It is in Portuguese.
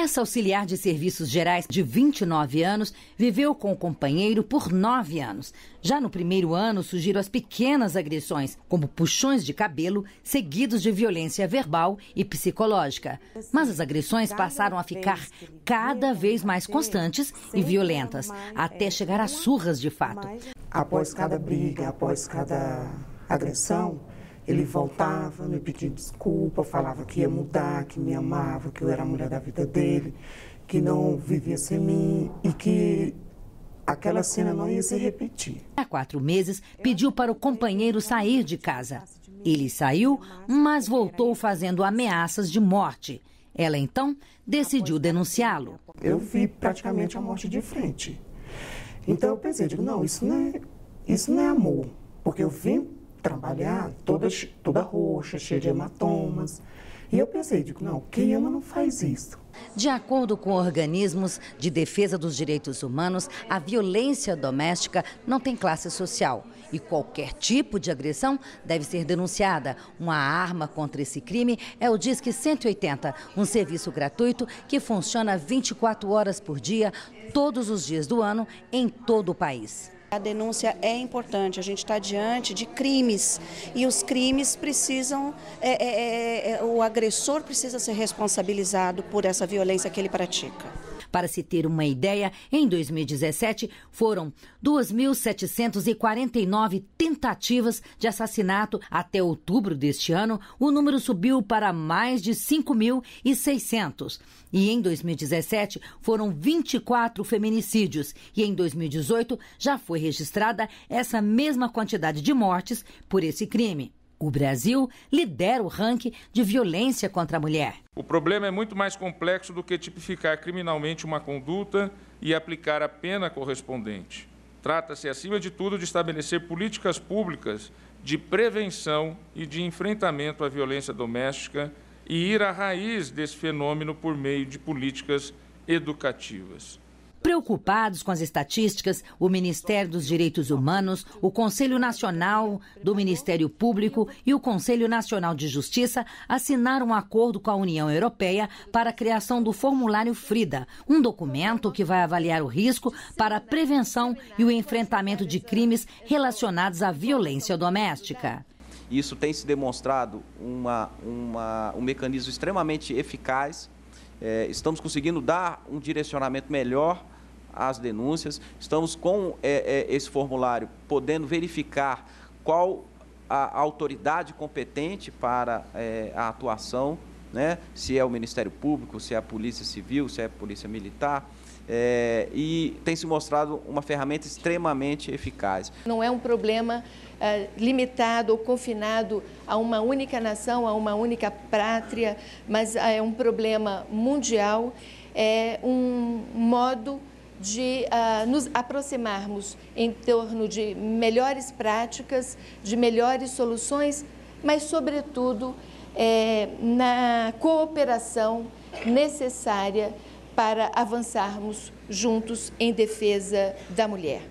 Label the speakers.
Speaker 1: Essa auxiliar de serviços gerais de 29 anos viveu com o companheiro por nove anos. Já no primeiro ano surgiram as pequenas agressões, como puxões de cabelo, seguidos de violência verbal e psicológica. Mas as agressões passaram a ficar cada vez mais constantes e violentas, até chegar a surras de fato. Após cada briga, após cada
Speaker 2: agressão, ele voltava, me pedia desculpa, falava que ia mudar, que me amava, que eu era a mulher da vida dele, que não vivia sem mim e que
Speaker 1: aquela cena não ia se repetir. Há quatro meses, pediu para o companheiro sair de casa. Ele saiu, mas voltou fazendo ameaças de morte. Ela então decidiu denunciá-lo. Eu vi praticamente a morte de frente.
Speaker 2: Então eu pensei, digo, não, isso não é, isso não é amor. Porque eu vim trabalhar, toda, toda roxa, cheia de hematomas. E eu pensei, digo, não, quem ama
Speaker 1: não faz isso. De acordo com organismos de defesa dos direitos humanos, a violência doméstica não tem classe social e qualquer tipo de agressão deve ser denunciada. Uma arma contra esse crime é o Disque 180, um serviço gratuito que funciona 24 horas por dia, todos os dias do ano, em todo o país. A denúncia é importante, a gente está diante de crimes e os crimes precisam, é, é, é, é, o agressor precisa ser responsabilizado por essa violência que ele pratica. Para se ter uma ideia, em 2017 foram 2.749 tentativas de assassinato. Até outubro deste ano, o número subiu para mais de 5.600. E em 2017 foram 24 feminicídios. E em 2018 já foi registrada essa mesma quantidade de mortes por esse crime. O Brasil lidera o ranking de violência contra a mulher.
Speaker 3: O problema é muito mais complexo do que tipificar criminalmente uma conduta e aplicar a pena correspondente. Trata-se, acima de tudo, de estabelecer políticas públicas de prevenção e de enfrentamento à violência doméstica e ir à raiz desse fenômeno por meio de políticas educativas.
Speaker 1: Preocupados com as estatísticas, o Ministério dos Direitos Humanos, o Conselho Nacional do Ministério Público e o Conselho Nacional de Justiça assinaram um acordo com a União Europeia para a criação do formulário FRIDA, um documento que vai avaliar o risco para a prevenção e o enfrentamento de crimes relacionados à violência doméstica.
Speaker 3: Isso tem se demonstrado uma, uma, um mecanismo extremamente eficaz. É, estamos conseguindo dar um direcionamento melhor as denúncias. Estamos com é, é, esse formulário podendo verificar qual a autoridade competente para é, a atuação, né? se é o Ministério Público, se é a Polícia Civil, se é a Polícia Militar. É, e tem se mostrado uma ferramenta extremamente eficaz.
Speaker 4: Não é um problema é, limitado ou confinado a uma única nação, a uma única pátria, mas é um problema mundial, é um modo de uh, nos aproximarmos em torno de melhores práticas, de melhores soluções, mas, sobretudo, é, na cooperação necessária para avançarmos juntos em defesa da mulher.